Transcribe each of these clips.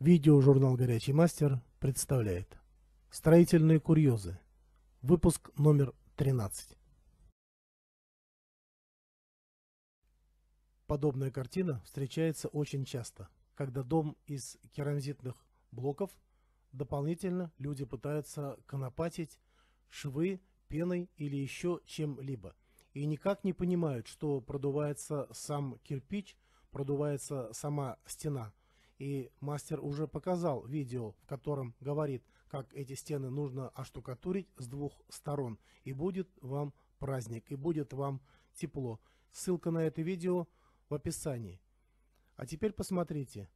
Видеожурнал «Горячий мастер» представляет Строительные курьезы Выпуск номер 13 Подобная картина встречается очень часто, когда дом из керамзитных блоков дополнительно люди пытаются конопатить швы пеной или еще чем-либо и никак не понимают, что продувается сам кирпич, продувается сама стена – и мастер уже показал видео, в котором говорит, как эти стены нужно оштукатурить с двух сторон. И будет вам праздник, и будет вам тепло. Ссылка на это видео в описании. А теперь посмотрите.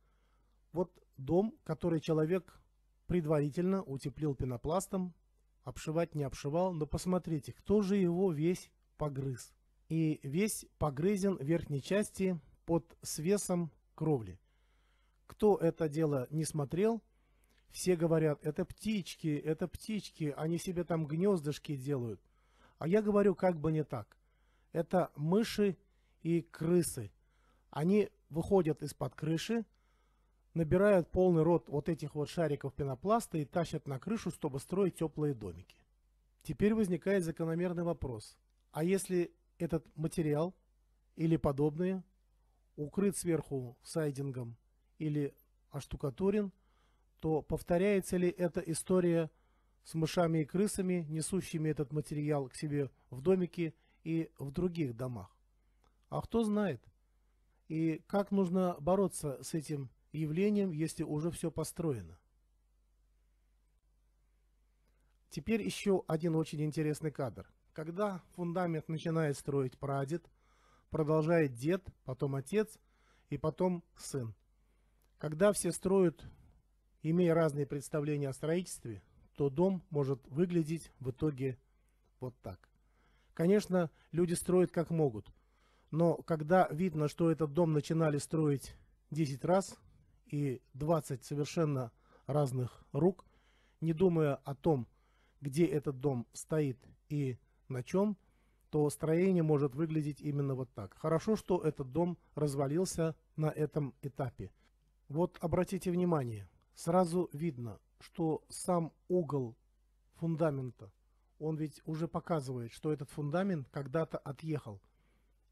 Вот дом, который человек предварительно утеплил пенопластом, обшивать не обшивал, но посмотрите, кто же его весь погрыз. И весь погрызен в верхней части под свесом кровли. Кто это дело не смотрел, все говорят, это птички, это птички, они себе там гнездышки делают. А я говорю, как бы не так. Это мыши и крысы. Они выходят из-под крыши, набирают полный рот вот этих вот шариков пенопласта и тащат на крышу, чтобы строить теплые домики. Теперь возникает закономерный вопрос. А если этот материал или подобные укрыт сверху сайдингом или оштукатурен, то повторяется ли эта история с мышами и крысами, несущими этот материал к себе в домике и в других домах? А кто знает? И как нужно бороться с этим явлением, если уже все построено? Теперь еще один очень интересный кадр. Когда фундамент начинает строить прадед, продолжает дед, потом отец и потом сын. Когда все строят, имея разные представления о строительстве, то дом может выглядеть в итоге вот так. Конечно, люди строят как могут, но когда видно, что этот дом начинали строить 10 раз и 20 совершенно разных рук, не думая о том, где этот дом стоит и на чем, то строение может выглядеть именно вот так. Хорошо, что этот дом развалился на этом этапе. Вот обратите внимание, сразу видно, что сам угол фундамента, он ведь уже показывает, что этот фундамент когда-то отъехал.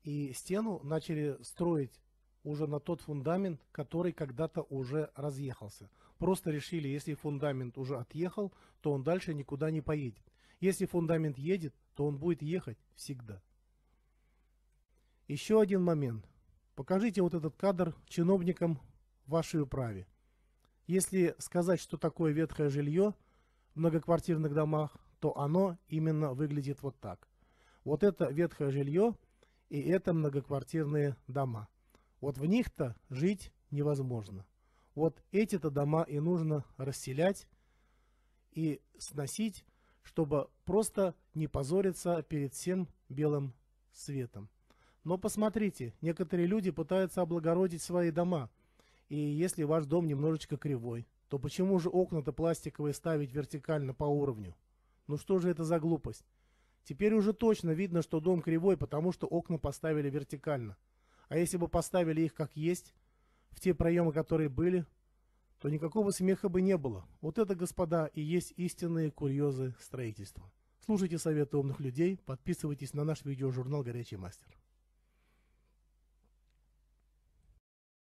И стену начали строить уже на тот фундамент, который когда-то уже разъехался. Просто решили, если фундамент уже отъехал, то он дальше никуда не поедет. Если фундамент едет, то он будет ехать всегда. Еще один момент. Покажите вот этот кадр чиновникам вашей управе. Если сказать, что такое ветхое жилье в многоквартирных домах, то оно именно выглядит вот так. Вот это ветхое жилье и это многоквартирные дома. Вот в них-то жить невозможно. Вот эти-то дома и нужно расселять и сносить, чтобы просто не позориться перед всем белым светом. Но посмотрите, некоторые люди пытаются облагородить свои дома – и если ваш дом немножечко кривой, то почему же окна-то пластиковые ставить вертикально по уровню? Ну что же это за глупость? Теперь уже точно видно, что дом кривой, потому что окна поставили вертикально. А если бы поставили их как есть, в те проемы, которые были, то никакого смеха бы не было. Вот это, господа, и есть истинные курьезы строительства. Слушайте советы умных людей, подписывайтесь на наш видеожурнал «Горячий мастер».